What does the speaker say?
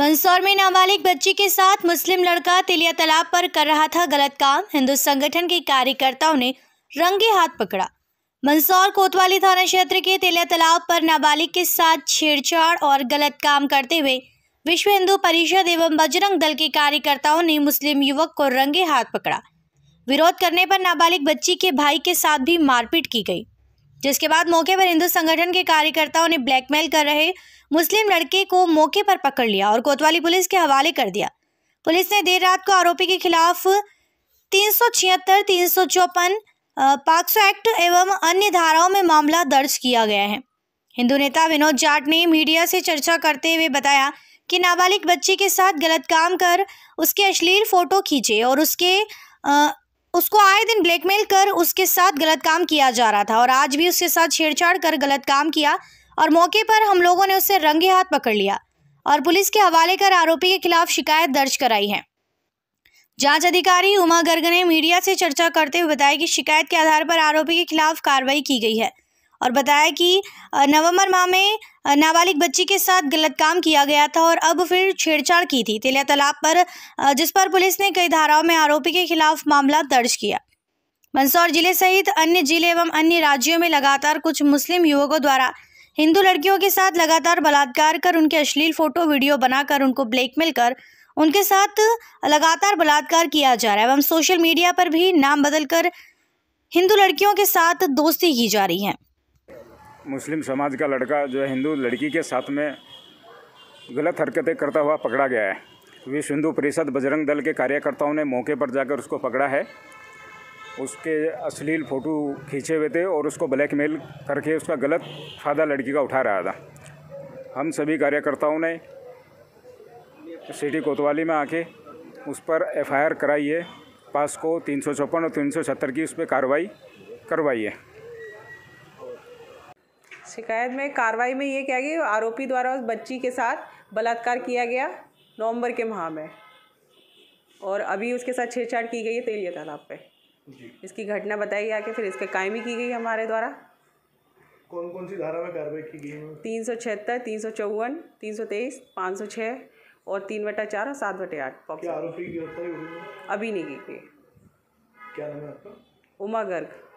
मंदसौर में नाबालिग बच्ची के साथ मुस्लिम लड़का तिलिया तालाब पर कर रहा था गलत काम हिंदू संगठन के कार्यकर्ताओं ने रंगे हाथ पकड़ा मंदसौर कोतवाली थाना क्षेत्र के तिलिया तालाब पर नाबालिग के साथ छेड़छाड़ और गलत काम करते हुए विश्व हिंदू परिषद एवं बजरंग दल के कार्यकर्ताओं ने मुस्लिम युवक को रंगे हाथ पकड़ा विरोध करने पर नाबालिग बच्ची के भाई के साथ भी मारपीट की गई जिसके बाद मौके पर हिंदू संगठन के कार्यकर्ताओं ने ब्लैकमेल कर रहे मुस्लिम लड़के को मौके पर पकड़ लिया और कोतवाली पुलिस के हवाले कर दिया पुलिस ने देर रात को आरोपी के खिलाफ तीन सौ छिहत्तर तीन सौ चौपन पाक्सो एक्ट एवं अन्य धाराओं में मामला दर्ज किया गया है हिंदू नेता विनोद जाट ने मीडिया से चर्चा करते हुए बताया कि नाबालिग बच्चे के साथ गलत काम कर उसके अश्लील फ़ोटो खींचे और उसके उसको आए दिन ब्लैकमेल कर उसके साथ गलत काम किया जा रहा था और आज भी उसके साथ छेड़छाड़ कर गलत काम किया और मौके पर हम लोगों ने उसे रंगे हाथ पकड़ लिया और पुलिस के हवाले कर आरोपी के खिलाफ शिकायत दर्ज कराई है जांच अधिकारी उमा गर्ग ने मीडिया से चर्चा करते हुए बताया कि शिकायत के आधार पर आरोपी के खिलाफ कार्रवाई की गई है और बताया कि नवंबर माह में नाबालिग बच्ची के साथ गलत काम किया गया था और अब फिर छेड़छाड़ की थी तेलिया तालाब पर जिस पर पुलिस ने कई धाराओं में आरोपी के खिलाफ मामला दर्ज किया मंदसौर जिले सहित अन्य जिले एवं अन्य राज्यों में लगातार कुछ मुस्लिम युवकों द्वारा हिंदू लड़कियों के साथ लगातार बलात्कार कर उनके अश्लील फोटो वीडियो बनाकर उनको ब्लैकमेल कर उनके साथ लगातार बलात्कार किया जा रहा है एवं सोशल मीडिया पर भी नाम बदलकर हिंदू लड़कियों के साथ दोस्ती की जा रही है मुस्लिम समाज का लड़का जो है हिंदू लड़की के साथ में गलत हरकतें करता हुआ पकड़ा गया है विश्व हिंदू परिषद बजरंग दल के कार्यकर्ताओं ने मौके पर जाकर उसको पकड़ा है उसके अश्लील फ़ोटो खींचे हुए थे और उसको ब्लैकमेल करके उसका गलत फ़ायदा लड़की का उठा रहा था हम सभी कार्यकर्ताओं ने सिटी कोतवाली में आके उस पर एफआईआर कराई है पास को तीन और तीन की उस पर कार्रवाई करवाई है शिकायत में कार्रवाई में ये क्या गया आरोपी द्वारा उस बच्ची के साथ बलात्कार किया गया नवंबर के माह में और अभी उसके साथ छेड़छाड़ की गई है तेलिया तालाब पे इसकी घटना बताई जाके फिर इसके कायमी की गई हमारे द्वारा कौन कौन सी धारा में कार्रवाई की गई है तीन सौ छिहत्तर तीन सौ चौवन तीन सौ तेईस पाँच सौ छः और तीन बटा चार और सात बटे आठ आरोपी अभी नहीं की गई क्या नाम है आपका उमा गर्ग